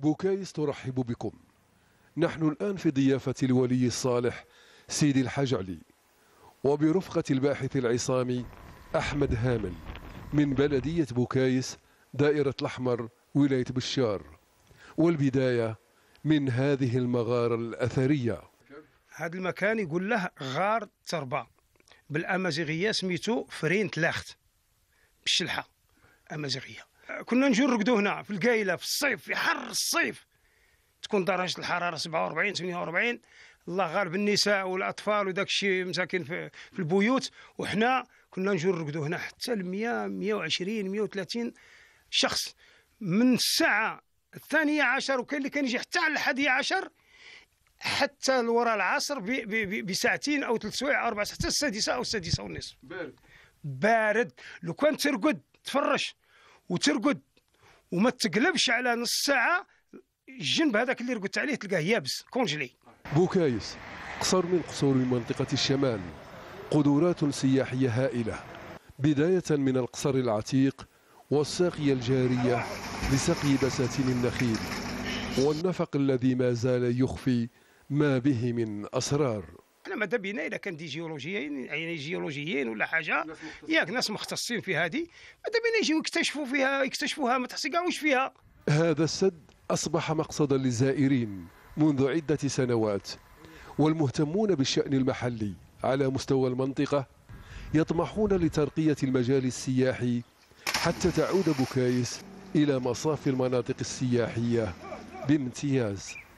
بوكايس ترحب بكم نحن الآن في ضيافة الولي الصالح سيدي الحجعلي وبرفقة الباحث العصامي أحمد هامل من بلدية بوكايس دائرة الأحمر ولاية بشار والبداية من هذه المغارة الأثرية هذا المكان يقول له غار التربة بالأمازيغية سميتو فرين تلاخت بالشلحة أمازيغية كنا نرقدو هنا في القايله في الصيف في حر الصيف تكون درجه الحراره 47 48 الله غالب النساء والاطفال وداك الشيء مساكن في, في البيوت وحنا كنا نجيو نرقدو هنا حتى ل 100 120 130 شخص من الساعه الثانيه عشر وكاين اللي كان يجي حتى على الحادية عشر حتى لورا العصر بساعتين او ثلاث سوايع اربع حتى السادسه او السادسه والنصف بارد بارد لو كان ترقد تفرش وترقد وما تقلبش على نص ساعه الجنب هذاك اللي رقدت عليه تلقاه يابس كونجلي بوكايس قصر من قصور منطقه الشمال قدرات سياحيه هائله بدايه من القصر العتيق والساقيه الجاريه لسقي بساتين النخيل والنفق الذي ما زال يخفي ما به من اسرار ماذا بينا اذا كان دي جيولوجيين يعني جيولوجيين ولا حاجه ياك ناس مختصين في هذه ماذا بينا يجيو يكتشفوا فيها يكتشفوها ما تحسقوش فيها هذا السد اصبح مقصدا للزائرين منذ عده سنوات والمهتمون بالشان المحلي على مستوى المنطقه يطمحون لترقيه المجال السياحي حتى تعود بكايس الى مصافي المناطق السياحيه بامتياز